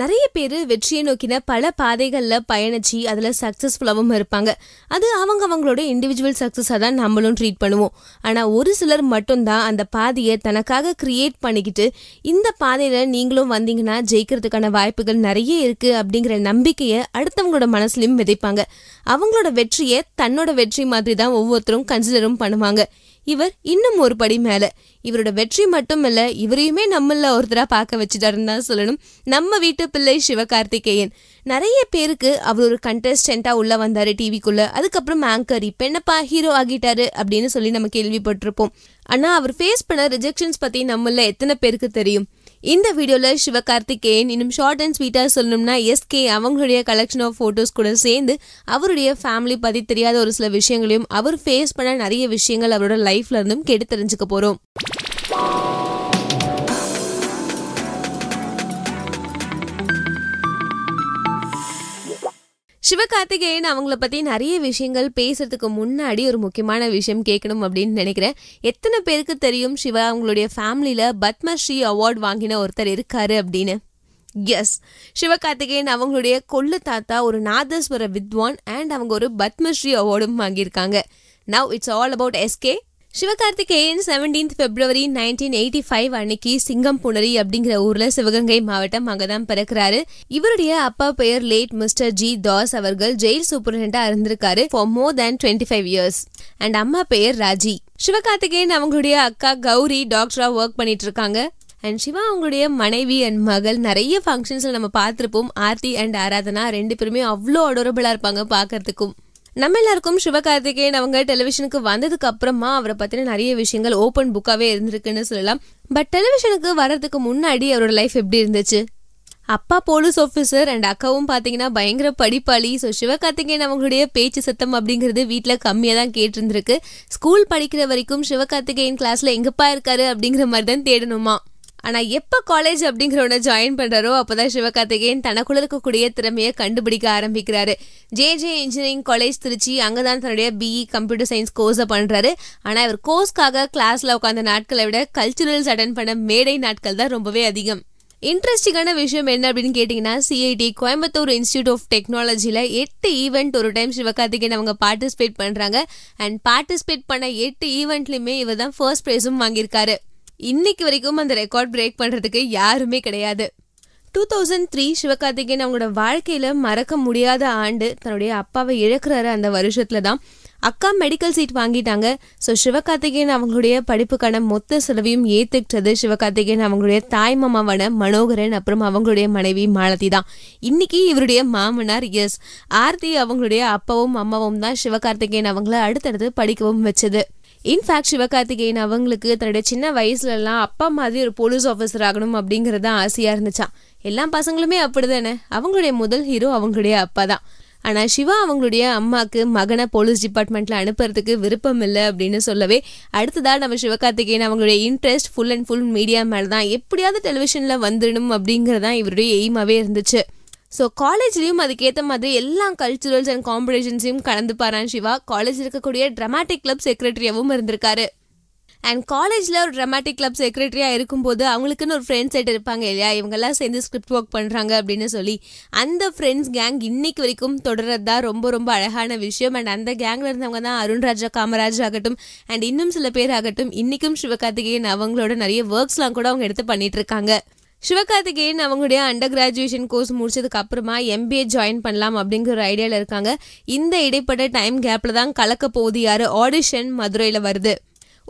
நிறைய பேர் வெற்றியை நோக்கின பல பாதைகளில் பயணிச்சு அதில் சக்ஸஸ்ஃபுல்லாகவும் இருப்பாங்க அது அவங்க அவங்களோட இண்டிவிஜுவல் சக்ஸஸாக தான் நம்மளும் ட்ரீட் பண்ணுவோம் ஆனால் ஒரு சிலர் மட்டும்தான் அந்த பாதையை தனக்காக கிரியேட் பண்ணிக்கிட்டு இந்த பாதையில் நீங்களும் வந்தீங்கன்னா ஜெயிக்கிறதுக்கான வாய்ப்புகள் நிறைய இருக்குது அப்படிங்கிற நம்பிக்கையை அடுத்தவங்களோட மனசுலையும் விதைப்பாங்க அவங்களோட வெற்றியை தன்னோட வெற்றி மாதிரி தான் ஒவ்வொருத்தரும் கன்சிடரும் பண்ணுவாங்க இவர் இன்னும் ஒரு படி மேலே இவரோட வெற்றி மட்டும் இல்லை இவரையுமே நம்மள ஒருத்தராக பார்க்க வச்சுட்டாருன்னு தான் சொல்லணும் நம்ம வீட்டு வீட்டுப்பிள்ளை சிவகார்த்திகேயன் நிறைய பேருக்கு அவர் ஒரு கண்டஸ்டண்ட்டாக உள்ளே வந்தார் டிவிக்குள்ளே அதுக்கப்புறம் ஆங்கர் இப்போ என்னப்பா ஹீரோ ஆகிட்டாரு அப்படின்னு சொல்லி நம்ம கேள்விப்பட்டிருப்போம் ஆனால் அவர் ஃபேஸ் பண்ண ரிஜெக்ஷன்ஸ் பற்றி நம்மள எத்தனை பேருக்கு தெரியும் இந்த வீடியோவில் சிவகார்த்திகேயன் இன்னும் ஷார்ட் அண்ட் ஸ்வீட்டாக சொல்லணும்னா எஸ்கே அவங்களுடைய கலெக்ஷன் ஆஃப் ஃபோட்டோஸ் கூட சேர்ந்து அவருடைய ஃபேமிலி பற்றி தெரியாத ஒரு சில விஷயங்களையும் அவர் ஃபேஸ் பண்ண நிறைய விஷயங்கள் அவரோட லைஃப்ல இருந்தும் கேட்டு தெரிஞ்சுக்க போகிறோம் சிவகார்த்திகேயன் அவங்கள பற்றி நிறைய விஷயங்கள் பேசுறதுக்கு முன்னாடி ஒரு முக்கியமான விஷயம் கேட்கணும் அப்படின்னு நினைக்கிறேன் எத்தனை பேருக்கு தெரியும் சிவா அவங்களுடைய ஃபேமிலியில் பத்மஸ்ரீ அவார்டு வாங்கின ஒருத்தர் இருக்காரு அப்படின்னு எஸ் சிவகார்த்திகேயன் அவங்களுடைய கொள்ளு தாத்தா ஒரு நாதஸ்வர வித்வான் அண்ட் அவங்க ஒரு பத்மஸ்ரீ அவார்டும் வாங்கியிருக்காங்க now it's all about SK Sivakarthikeyan seventeenth February nineteen eighty five அன்னைக்கு சிங்கம் புனரி அப்படிங்கிற ஊர்ல சிவகங்கை மாவட்டம் அங்கதான் பிறக்கிறாரு இவருடைய அப்பா பெயர் லேட் மிஸ்டர் ஜி தாஸ் அவர்கள் ஜெயில் சூப்பரண்டா இருந்திருக்காரு for more than twenty five years and அம்மா பெயர் ராஜி சிவகார்த்திகேயன் அவங்களுடைய அக்கா கௌரி டாக்டரா ஒர்க் பண்ணிட்டு இருக்காங்க அண்ட் சிவா அவங்களுடைய மனைவி அண்ட் மகள் நிறைய ஃபங்க்ஷன்ஸ்ல நம்ம பார்த்துருப்போம் ஆர்த்தி அண்ட் ஆராதனா ரெண்டு பேருமே அவ்வளோ அடோரபிளா இருப்பாங்க பார்க்கறதுக்கும் நம்ம எல்லாருக்கும் சிவகார்த்திகேயன் அவங்க டெலிவிஷனுக்கு வந்ததுக்கு அப்புறமா அவரை பத்தின நிறைய விஷயங்கள் ஓப்பன் புக்காவே இருந்திருக்குன்னு சொல்லலாம் பட் டெலிவிஷனுக்கு வர்றதுக்கு முன்னாடி அவரோட லைஃப் எப்படி இருந்துச்சு அப்பா போலீஸ் ஆஃபீஸர் அண்ட் அக்காவும் பார்த்தீங்கன்னா பயங்கர படிப்பாளி ஸோ சிவகார்த்திகேயன் அவங்களுடைய பேச்சு சத்தம் அப்படிங்கிறது வீட்டில் கம்மியாக தான் கேட்டிருந்திருக்கு ஸ்கூல் படிக்கிற வரைக்கும் சிவகார்த்திகேயன் கிளாஸில் எங்கப்பா இருக்காரு அப்படிங்கிற மாதிரி தான் தேடணுமா ஆனால் எப்போ காலேஜ் அப்படிங்கிற ஒன்று ஜாயின் பண்ணுறாரோ அப்போ தான் சிவகார்த்திகேயன் தனக்குள்ள இருக்கக்கூடிய திறமையை கண்டுபிடிக்க ஆரம்பிக்கிறாரு J J engineering college Trichy அங்கதான் தன்னுடைய பிஇ கம்ப்யூட்டர் சயின்ஸ் கோர்ஸை பண்ணுறாரு ஆனால் இவர் கோர்ஸ்க்காக கிளாஸ்ல உட்காந்த நாட்களை விட கல்ச்சுரல்ஸ் அட்டன் பண்ண மேடை நாட்கள் தான் ரொம்பவே அதிகம் இன்ட்ரெஸ்டிங்கான விஷயம் என்ன அப்படின்னு கேட்டிங்கன்னா சிஐடி கோயம்புத்தூர் இன்ஸ்டியூட் ஆஃப் டெக்னாலஜியில் எட்டு ஈவெண்ட் ஒரு டைம் சிவகார்த்திகேயன் அவங்க பார்ட்டிசிபேட் பண்ணுறாங்க அண்ட் பார்ட்டிசிபேட் பண்ண எட்டு ஈவெண்ட்லையுமே இவர் தான் ஃபர்ஸ்ட் ப்ரைஸும் வாங்கியிருக்காரு இன்னைக்கு வரைக்கும் அந்த ரெக்கார்ட் பிரேக் பண்ணுறதுக்கு யாருமே கிடையாது டூ தௌசண்ட் த்ரீ சிவகார்த்திகேயன் அவங்களோட வாழ்க்கையில் மறக்க முடியாத ஆண்டு தன்னுடைய அப்பாவை இழக்கிறாரு அந்த வருஷத்தில் தான் அக்கா மெடிக்கல் சீட் வாங்கிட்டாங்க ஸோ சிவகார்த்திகேயன் அவங்களுடைய படிப்புக்கான மொத்த செலவையும் ஏற்றுக்கிட்டது சிவகார்த்திகேயன் அவங்களுடைய தாய் மாமாவான மனோகரன் அப்புறம் அவங்களுடைய மனைவி மாலதி தான் இன்னைக்கு இவருடைய மாமனார் எஸ் ஆர்த்தி அவங்களுடைய அப்பாவும் அம்மாவும் தான் சிவகார்த்திகேயன் அவங்கள அடுத்தடுத்து படிக்கவும் வச்சது இன்ஃபேக்ட் சிவகார்த்திகேயன் அவங்களுக்கு தன்னுடைய சின்ன வயசுலலாம் அப்பா மாதிரி ஒரு போலீஸ் ஆஃபீஸர் ஆகணும் அப்படிங்கிறது தான் ஆசையாக இருந்துச்சான் எல்லா பசங்களுமே அப்படி தானே அவங்களுடைய முதல் ஹீரோ அவங்களுடைய அப்பா தான் ஆனால் சிவா அவங்களுடைய அம்மாவுக்கு மகனை போலீஸ் டிபார்ட்மெண்ட்டில் அனுப்புறதுக்கு விருப்பம் இல்லை அப்படின்னு சொல்லவே அடுத்ததாக நம்ம சிவகார்த்திகேயன் அவங்களுடைய interest full and full media மேலே தான் எப்படியாவது டெலிவிஷனில் வந்துடணும் அப்படிங்கிறதான் இவருடைய எய்மாவே இருந்துச்சு ஸோ காலேஜ்லேயும் அதுக்கேற்ற மாதிரி எல்லா கல்ச்சுரல்ஸ் அண்ட் காம்படிஷன்ஸையும் கலந்து பாரான் சிவா காலேஜ் இருக்கக்கூடிய ட்ரமாட்டிக் கிளப் செக்ரட்டரியாகவும் இருந்திருக்காரு அண்ட் காலேஜில் ஒரு ட்ரமாட்டிக் கிளப் செக்ரட்டரியாக இருக்கும்போது அவங்களுக்குன்னு ஒரு ஃப்ரெண்ட்ஸ் செட் இருப்பாங்க இல்லையா இவங்கெல்லாம் சேர்ந்து ஸ்கிரிப்ட் ஒர்க் பண்ணுறாங்க அப்படின்னு சொல்லி அந்த ஃப்ரெண்ட்ஸ் கேங் இன்னைக்கு வரைக்கும் தொடர்றது தான் ரொம்ப ரொம்ப அழகான விஷயம் அண்ட் அந்த கேங்கில் இருந்தவங்க தான் அருண்ராஜா காமராஜ் ஆகட்டும் அண்ட் இன்னும் சில பேர் ஆகட்டும் இன்றைக்கும் சிவகார்த்திகேயன் அவங்களோட நிறைய ஒர்க்ஸ்லாம் கூட அவங்க எடுத்து பண்ணிகிட்ருக்காங்க சிவகார்த்திகேயன் அவங்களுடைய அண்டர் கிராஜுவேஷன் கோர்ஸ் முடிச்சதுக்கு அப்புறமா எம்பிஏ ஜாயின் பண்ணலாம் அப்படிங்கிற ஒரு ஐடியாவில் இருக்காங்க இந்த இடைப்பட்ட டைம் கேப்ல தான் கலக்க போகுது யாரு ஆடிஷன் மதுரையில் வருது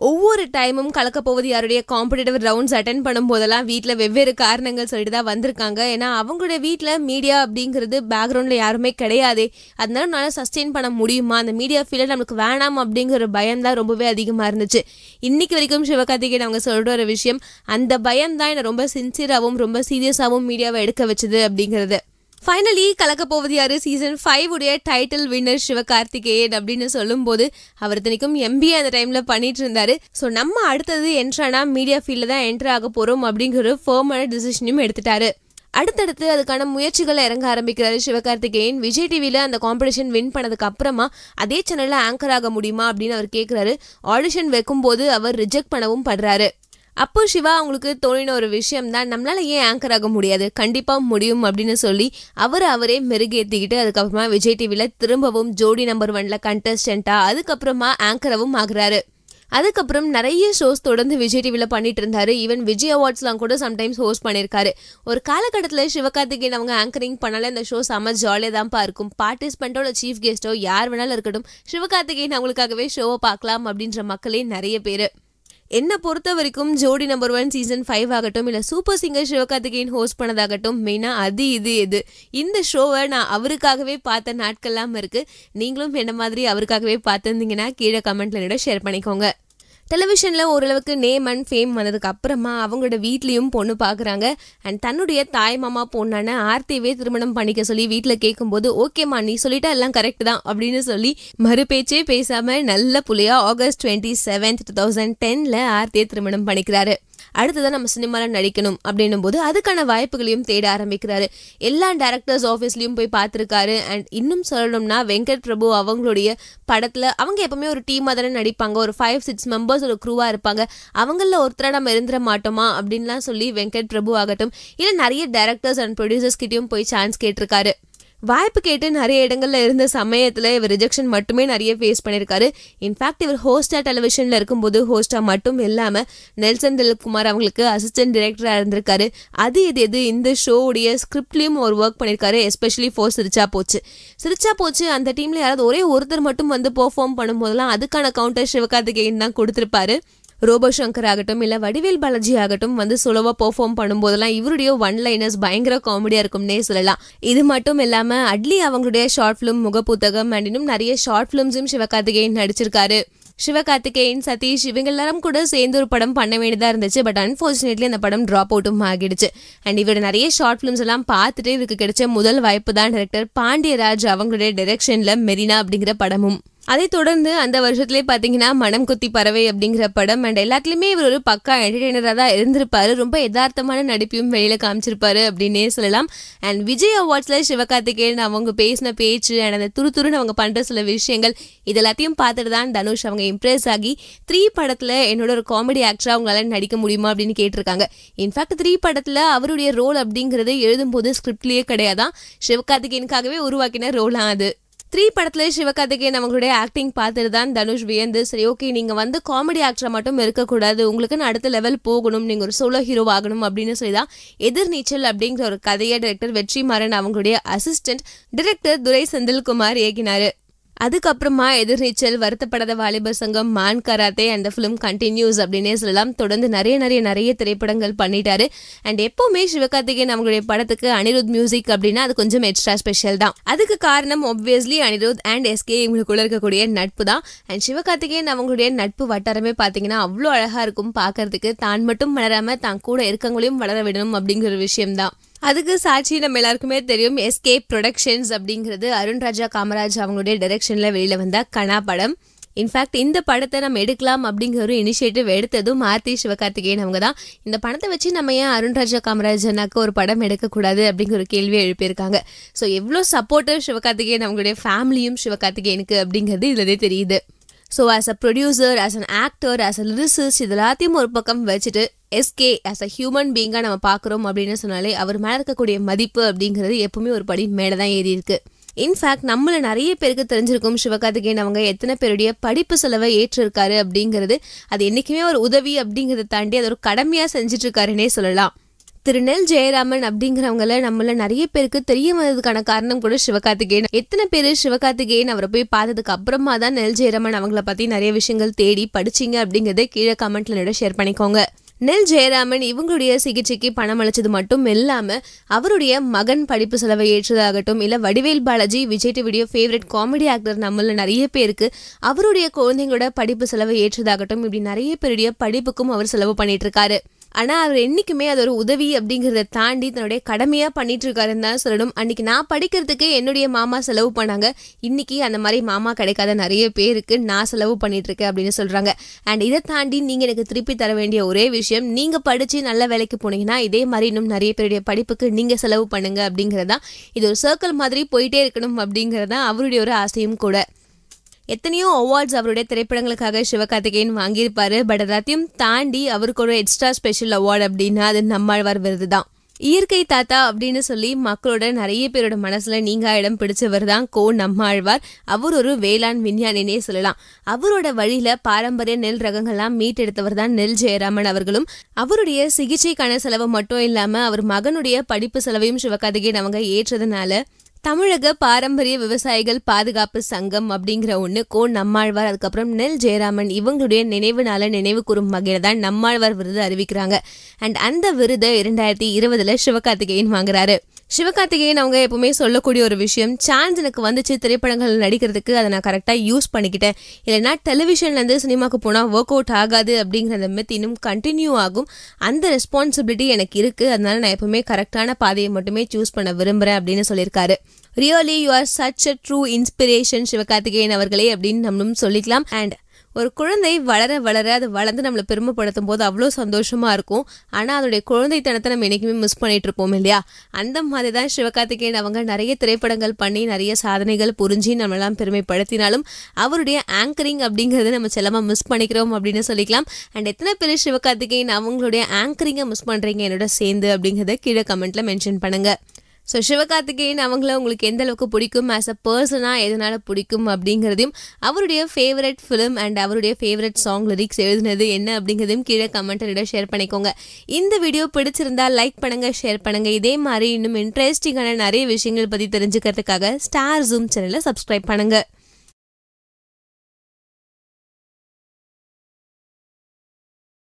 ஒவ்வொரு டைமும் கலக்க போவது யாருடைய காம்படிட்டிவ் ரவுண்ட்ஸ் அட்டன் போதெல்லாம் வீட்டில் வெவ்வேறு காரணங்கள் சொல்லிட்டு தான் வந்திருக்காங்க ஏன்னா அவங்களுடைய வீட்டில் மீடியா அப்படிங்கிறது பேக்ரவுண்டில் யாருமே கிடையாது அதனால நல்லா சஸ்டெயின் பண்ண முடியுமா அந்த மீடியா ஃபீல்டில் நம்மளுக்கு வேணாம் அப்படிங்கிற பயம் தான் ரொம்பவே அதிகமாக இருந்துச்சு இன்னைக்கு வரைக்கும் சிவகார்த்திகேயன் அவங்க சொல்கிற ஒரு விஷயம் அந்த பயம் தான் என்னை ரொம்ப சின்சியராகவும் ரொம்ப சீரியஸாகவும் மீடியாவை எடுக்க வச்சது அப்படிங்கிறது ஃபைனலி கலக்க போவது யாரு சீசன் ஃபைவ் உடைய டைட்டில் வின்னர் சிவகார்த்திகேயன் அப்படின்னு சொல்லும்போது அவர் தினைக்கும் எம்பிஏ அந்த டைமில் பண்ணிட்டு இருந்தாரு ஸோ நம்ம அடுத்தது என்ட்ரானா மீடியா ஃபீல்ட்ல தான் என்டர் ஆக போகிறோம் அப்படிங்கிற ஒரு ஃபேர்மான டிசிஷனையும் எடுத்துட்டாரு அடுத்தடுத்து அதுக்கான முயற்சிகளை இறங்க ஆரம்பிக்கிறாரு சிவகார்த்திகேயன் விஜய் டிவியில் அந்த காம்படிஷன் வின் பண்ணதுக்கு அப்புறமா அதே சேனலில் ஆங்கர் ஆக முடியுமா அப்படின்னு அவர் கேட்குறாரு ஆடிஷன் வைக்கும்போது அவர் ரிஜெக்ட் பண்ணவும் படுறாரு அப்போ சிவா அவங்களுக்கு தோணின ஒரு விஷயம் தான் நம்மளால் ஏன் ஆங்கர் ஆக முடியாது கண்டிப்பாக முடியும் அப்படின்னு சொல்லி அவர் அவரே மெருகேற்றிக்கிட்டு அதுக்கப்புறமா விஜய் டிவியில் திரும்பவும் ஜோடி நம்பர் ஒன்ல கண்டஸ்டண்ட்டாக அதுக்கப்புறமா ஆங்கரவும் ஆகுறாரு அதுக்கப்புறம் நிறைய ஷோஸ் தொடர்ந்து விஜய் டிவியில் பண்ணிட்டு இருந்தாரு ஈவன் விஜய் அவார்ட்ஸ்லாம் கூட சம்டைம்ஸ் ஹோஸ்ட் பண்ணியிருக்காரு ஒரு காலகட்டத்தில் சிவகார்த்திகேயன் அவங்க ஆங்கரிங் பண்ணாலே அந்த ஷோ செம்ம ஜாலியாக தான்ப்பா இருக்கும் பார்ட்டிசிபெண்ட்டோ சீஃப் கெஸ்ட்டோ யார் வேணாலும் இருக்கட்டும் சிவகார்த்திகேயன் அவங்களுக்காகவே ஷோவை பார்க்கலாம் அப்படின்ற மக்களே நிறைய பேர் என்னை பொறுத்த வரைக்கும் ஜோடி நம்பர் ஒன் சீசன் ஃபைவ் ஆகட்டும் இல்லை சூப்பர் சிங்கர் சிவகார்த்திகேயன் ஹோஸ்ட் பண்ணதாகட்டும் மெயினாக அது இது இது இந்த ஷோவை நான் அவருக்காகவே பார்த்த நாட்கள்லாம் இருக்குது நீங்களும் என்ன மாதிரி அவருக்காகவே பார்த்துருந்தீங்கன்னா கீழே கமெண்ட்ல என்னோட ஷேர் பண்ணிக்கோங்க டெலிவிஷனில் ஓரளவுக்கு நேம் அண்ட் ஃபேம் வந்ததுக்கு அப்புறமா அவங்களோட வீட்லேயும் பொண்ணு பார்க்குறாங்க அண்ட் தன்னுடைய தாய் மாமா பொண்ணான ஆர்த்தியவே திருமணம் பண்ணிக்க சொல்லி வீட்டில் கேட்கும்போது ஓகேம்மா நீ சொல்லிட்டு எல்லாம் கரெக்ட் தான் அப்படின்னு சொல்லி மறுபேச்சே பேசாமல் நல்ல புள்ளியாக August twenty seventh two thousand டெனில் ஆர்த்தியை திருமணம் பண்ணிக்கிறாரு அடுத்ததான் நம்ம சினிமாவில் நடிக்கணும் அப்படின்னும் போது அதுக்கான வாய்ப்புகளையும் தேட ஆரம்பிக்கிறாரு எல்லா டேரக்டர்ஸ் ஆஃபீஸ்லையும் போய் பார்த்துருக்காரு அண்ட் இன்னும் சொல்லணும்னா வெங்கட் பிரபு அவங்களுடைய படத்தில் அவங்க எப்பவுமே ஒரு டீமாக தானே நடிப்பாங்க ஒரு ஃபைவ் சிக்ஸ் மெம்பர்ஸ் ஒரு குரூவாக இருப்பாங்க அவங்களில் ஒருத்தராக நம்ம இருந்துட மாட்டோமா அப்படின்லாம் சொல்லி வெங்கட் பிரபு ஆகட்டும் இல்லை நிறைய டேரக்டர்ஸ் அண்ட் ப்ரொடியூசர்ஸ் கிட்டேயும் போய் சான்ஸ் கேட்டிருக்காரு வாய்ப்பு கேட்டு நிறைய இடங்களில் இருந்த சமயத்தில் இவர் ரிஜெக்ஷன் மட்டுமே நிறைய ஃபேஸ் பண்ணியிருக்காரு இன்ஃபேக்ட் இவர் ஹோஸ்டா இருக்கும் இருக்கும்போது ஹோஸ்டா மட்டும் இல்லாமல் நெல்சன் தில்குமார் அவங்களுக்கு அசிஸ்டன்ட் டிரெக்டரா இருந்திருக்காரு அது இது எது இந்த ஷோவுடைய ஸ்கிரிப்ட்லேயும் ஒரு ஒர்க் பண்ணியிருக்காரு எஸ்பெஷலி ஃபோர் சிரிச்சா போச்சு சிரிச்சா போச்சு அந்த டீமில் யாராவது ஒரே ஒருத்தர் மட்டும் வந்து பண்ணும் பண்ணும்போதெல்லாம் அதுக்கான கவுண்டர் சிவகார்த்திகேயன் தான் கொடுத்துருப்பாரு ரோபோ ஆகட்டும் இல்லை வடிவேல் பாலாஜி ஆகட்டும் வந்து சுலபமாக பெர்ஃபார்ம் பண்ணும்போதெல்லாம் இவருடைய ஒன் லைனர்ஸ் பயங்கர காமெடியாக இருக்கும்னே சொல்லலாம் இது மட்டும் இல்லாமல் அட்லி அவங்களுடைய ஷார்ட் ஃபிலிம் முகப்புத்தகம் அண்ட் இன்னும் நிறைய ஷார்ட் ஃபிலிம்ஸும் சிவகார்த்திகேயன் நடிச்சிருக்காரு சிவகார்த்திகேயன் சதீஷ் இவங்க எல்லாரும் கூட சேர்ந்து ஒரு படம் பண்ண வேண்டியதாக இருந்துச்சு பட் அன்ஃபார்ச்சுனேட்லி அந்த படம் ட்ராப் அவுட்டும் ஆகிடுச்சு அண்ட் இவர் நிறைய ஷார்ட் ஃபிலிம்ஸ் எல்லாம் பார்த்துட்டு இதுக்கு கிடைச்ச முதல் வாய்ப்பு தான் டேரக்டர் பாண்டியராஜ் அவங்களுடைய டெரெக்ஷனில் மெரினா அப்படிங்கிற படமும் அதை தொடர்ந்து அந்த வருஷத்துலேயே பார்த்தீங்கன்னா மனம் கொத்தி பறவை அப்படிங்கிற படம் அண்ட் எல்லாத்துலேயுமே இவர் ஒரு பக்கா என்டர்டெய்னராக தான் இருந்திருப்பாரு ரொம்ப யதார்த்தமான நடிப்பையும் வெளியில் காமிச்சிருப்பாரு அப்படின்னே சொல்லலாம் அண்ட் விஜய் அவார்ட்ஸில் சிவகார்த்திகேயன் அவங்க பேசின பேச்சு அண்ட் அந்த துரு துருன்னு அவங்க பண்ணுற சில விஷயங்கள் இது எல்லாத்தையும் பார்த்துட்டு தான் தனுஷ் அவங்க இம்ப்ரெஸ் ஆகி த்ரீ படத்தில் என்னோட ஒரு காமெடி ஆக்டராக அவங்களால நடிக்க முடியுமா அப்படின்னு கேட்டிருக்காங்க இன்ஃபேக்ட் த்ரீ படத்தில் அவருடைய ரோல் அப்படிங்கிறது எழுதும்போது ஸ்கிரிப்ட்லேயே கிடையாதான் சிவகார்த்திகேயனுக்காகவே உருவாக்கின ரோலாக அது த்ரீ படத்துல சிவகார்த்திகேயன் அவங்களுடைய ஆக்டிங் பார்த்துட்டு தான் தனுஷ் வியந்து சரி ஓகே நீங்க வந்து காமெடி ஆக்டரா மட்டும் இருக்கக்கூடாது உங்களுக்கு அடுத்த லெவல் போகணும் நீங்க ஒரு சோலோ ஹீரோ ஆகணும் அப்படின்னு சொல்லி தான் எதிர்நீச்சல் அப்படிங்கிற ஒரு கதையை டைரக்டர் வெற்றிமாறன் அவங்களுடைய அசிஸ்டன்ட் டைரக்டர் துரை செந்தில்குமார் இயக்கினாரு அதுக்கப்புறமா எதிர்நீச்சல் வருத்தப்படாத வாலிபர் சங்கம் மான் கராத்தே அந்த ஃபிலிம் கண்டினியூஸ் அப்படின்னே சொல்லலாம் தொடர்ந்து நிறைய நிறைய நிறைய திரைப்படங்கள் பண்ணிட்டாரு அண்ட் எப்பவுமே சிவகார்த்திகேயன் அவங்களுடைய படத்துக்கு அனிருத் மியூசிக் அப்படின்னா அது கொஞ்சம் எக்ஸ்ட்ரா ஸ்பெஷல் தான் அதுக்கு காரணம் ஒப்வியஸ்லி அனிருத் அண்ட் எஸ்கே இவங்களுக்குள்ள இருக்கக்கூடிய நட்பு தான் அண்ட் சிவகார்த்திகேயன் அவங்களுடைய நட்பு வட்டாரமே பார்த்தீங்கன்னா அவ்வளோ அழகாக இருக்கும் பார்க்கறதுக்கு தான் மட்டும் வளராமல் தான் கூட இருக்கவங்களையும் வளர விடணும் அப்படிங்கிற விஷயம்தான் அதுக்கு சாட்சி நம்ம எல்லாருக்குமே தெரியும் எஸ்கே ப்ரொடக்ஷன்ஸ் அப்படிங்கிறது அருண்ராஜா காமராஜ் அவங்களுடைய டைரக்ஷனில் வெளியில் வந்த கனா படம் இன்ஃபேக்ட் இந்த படத்தை நம்ம எடுக்கலாம் அப்படிங்கிற ஒரு இனிஷியேட்டிவ் எடுத்ததும் ஆர்த்தி சிவகார்த்திகேயன் அவங்க தான் இந்த படத்தை வச்சு நம்ம ஏன் அருண்ராஜா காமராஜ் ஒரு படம் எடுக்கக்கூடாது அப்படிங்கிற ஒரு கேள்வியை எழுப்பியிருக்காங்க ஸோ எவ்வளோ சப்போர்ட்டிவ் சிவகார்த்திகேயன் அவங்களுடைய ஃபேமிலியும் சிவகார்த்திகேயனுக்கு அப்படிங்கிறது இதுலதே தெரியுது so as a producer as an actor as a lyricist இது எல்லாத்தையும் ஒரு பக்கம் வச்சுட்டு எஸ்கே ஆஸ் அ ஹியூமன் பீங்காக நம்ம பார்க்குறோம் அப்படின்னு சொன்னாலே அவர் மேலே இருக்கக்கூடிய மதிப்பு அப்படிங்கிறது எப்பவுமே ஒரு படி மேலே தான் ஏறி இருக்கு இன்ஃபேக்ட் நம்மளை நிறைய பேருக்கு தெரிஞ்சிருக்கும் சிவகார்த்திகேயன் அவங்க எத்தனை பேருடைய படிப்பு செலவை ஏற்றிருக்காரு அப்படிங்கிறது அது என்றைக்குமே ஒரு உதவி அப்படிங்கிறத தாண்டி அது ஒரு கடமையாக செஞ்சிட்ருக்காருன்னே சொல்லலாம் திரு நெல் ஜெயராமன் அப்படிங்கிறவங்கள நம்மள நிறைய பேருக்கு தெரிய வந்ததுக்கான காரணம் கூட சிவகார்த்திகேயன் எத்தனை பேர் சிவகார்த்திகேயன் அவரை போய் பார்த்ததுக்கு அப்புறமா தான் நெல் ஜெயராமன் அவங்கள பத்தி நிறைய விஷயங்கள் தேடி படிச்சிங்க அப்படிங்கறத கீழே கமெண்ட்ல ஷேர் பண்ணிக்கோங்க நெல் ஜெயராமன் இவங்களுடைய சிகிச்சைக்கு பணம் அளிச்சது மட்டும் இல்லாமல் அவருடைய மகன் படிப்பு செலவை ஏற்றதாகட்டும் இல்லை வடிவேல் பாலாஜி விஜய் டிவிடியோ ஃபேவரட் காமெடி ஆக்டர் நம்மள நிறைய பேருக்கு அவருடைய குழந்தைங்களோட படிப்பு செலவை ஏற்றதாகட்டும் இப்படி நிறைய பேருடைய படிப்புக்கும் அவர் செலவு பண்ணிட்டு இருக்காரு ஆனால் அவர் என்றைக்குமே அது ஒரு உதவி அப்படிங்கிறத தாண்டி தன்னுடைய கடமையாக பண்ணிகிட்ருக்காருன்னு தான் சொல்லணும் அன்னைக்கு நான் படிக்கிறதுக்கு என்னுடைய மாமா செலவு பண்ணாங்க இன்றைக்கி அந்த மாதிரி மாமா கிடைக்காத நிறைய பேருக்கு நான் செலவு பண்ணிகிட்ருக்கேன் அப்படின்னு சொல்கிறாங்க அண்ட் இதை தாண்டி நீங்கள் எனக்கு திருப்பி தர வேண்டிய ஒரே விஷயம் நீங்கள் படித்து நல்ல வேலைக்கு போனீங்கன்னா இதே மாதிரி இன்னும் நிறைய பேருடைய படிப்புக்கு நீங்கள் செலவு பண்ணுங்கள் அப்படிங்கிறதான் இது ஒரு சர்க்கிள் மாதிரி போயிட்டே இருக்கணும் அப்படிங்கிறதான் அவருடைய ஒரு ஆசையும் கூட எத்தனையோ அவார்ட்ஸ் அவருடைய திரைப்படங்களுக்காக சிவகார்த்திகேயன் வாங்கியிருப்பாரு பட் எல்லாத்தையும் தாண்டி அவருக்கு ஒரு எக்ஸ்ட்ரா ஸ்பெஷல் அவார்டு அப்படின்னா அது நம்மாழ்வார் விருது தான் இயற்கை தாத்தா அப்படின்னு சொல்லி மக்களோட நிறைய பேரோட மனசுல நீங்கா இடம் பிடிச்சவர் தான் கோ நம்மாழ்வார் அவர் ஒரு வேளாண் விஞ்ஞானினே சொல்லலாம் அவரோட வழியில பாரம்பரிய நெல் ரகங்கள்லாம் மீட்டெடுத்தவர் தான் நெல் ஜெயராமன் அவர்களும் அவருடைய சிகிச்சைக்கான செலவு மட்டும் இல்லாம அவர் மகனுடைய படிப்பு செலவையும் சிவகார்த்திகேயன் அவங்க ஏற்றதுனால தமிழக பாரம்பரிய விவசாயிகள் பாதுகாப்பு சங்கம் அப்படிங்கிற ஒன்று கோ நம்மாழ்வார் அதுக்கப்புறம் நெல் ஜெயராமன் இவங்களுடைய நினைவு நாள நினைவு கூறும் வகையில தான் நம்மாழ்வார் விருது அறிவிக்கிறாங்க அண்ட் அந்த விருதை இரண்டாயிரத்தி இருபதுல சிவகார்த்திகேயன் வாங்குறாரு சிவகார்த்திகேயன் அவங்க எப்பவுமே சொல்லக்கூடிய ஒரு விஷயம் சான்ஸ் எனக்கு வந்துச்சு திரைப்படங்கள் நடிக்கிறதுக்கு அதை நான் கரெக்டாக யூஸ் பண்ணிக்கிட்டேன் இல்லைனா டெலிவிஷன்லேருந்து சினிமாவுக்கு போனால் ஒர்க் அவுட் ஆகாது அப்படிங்கிற அந்த மித் இன்னும் கண்டினியூ ஆகும் அந்த ரெஸ்பான்சிபிலிட்டி எனக்கு இருக்குது அதனால நான் எப்பவுமே கரெக்டான பாதையை மட்டுமே சூஸ் பண்ண விரும்புகிறேன் அப்படின்னு சொல்லியிருக்காரு really you are such a true inspiration Sivakarthikeyan அவர்களே அப்படின்னு நம்மளும் சொல்லிக்கலாம் அண்ட் ஒரு குழந்தை வளர வளர அது வளர்ந்து நம்மளை பெருமைப்படுத்தும் போது அவ்வளோ சந்தோஷமாக இருக்கும் ஆனால் அதோடைய குழந்தைத்தனத்தை நம்ம என்றைக்குமே மிஸ் பண்ணிகிட்டு இருப்போம் இல்லையா அந்த மாதிரி தான் சிவகார்த்திகேயன் அவங்க நிறைய திரைப்படங்கள் பண்ணி நிறைய சாதனைகள் புரிஞ்சு நம்மளாம் பெருமைப்படுத்தினாலும் அவருடைய ஆங்கரிங் அப்படிங்கிறத நம்ம செல்லமாக மிஸ் பண்ணிக்கிறோம் அப்படின்னு சொல்லிக்கலாம் அண்ட் எத்தனை பேர் சிவகார்த்திகேயன் அவங்களுடைய ஆங்கரிங்கை மிஸ் பண்ணுறீங்க என்னோட சேர்ந்து அப்படிங்கிறத கீழே கமெண்ட்டில் மென்ஷன் பண்ணுங்கள் ஸோ சிவகார்த்திகேயன் அவங்கள உங்களுக்கு எந்த அளவுக்கு பிடிக்கும் ஆஸ் அ பர்சனாக எதனால் பிடிக்கும் அப்படிங்கிறதையும் அவருடைய ஃபேவரட் ஃபிலிம் அண்ட் அவருடைய ஃபேவரட் சாங் லிரிக்ஸ் எழுதுனது என்ன அப்படிங்கிறதையும் கீழே கமெண்ட்டரிட ஷேர் பண்ணிக்கோங்க இந்த வீடியோ பிடிச்சிருந்தால் லைக் பண்ணுங்கள் ஷேர் பண்ணுங்கள் இதே மாதிரி இன்னும் இன்ட்ரெஸ்டிங்கான நிறைய விஷயங்கள் பற்றி தெரிஞ்சுக்கிறதுக்காக ஸ்டார் ஜூம் சேனலை சப்ஸ்கிரைப் பண்ணுங்கள்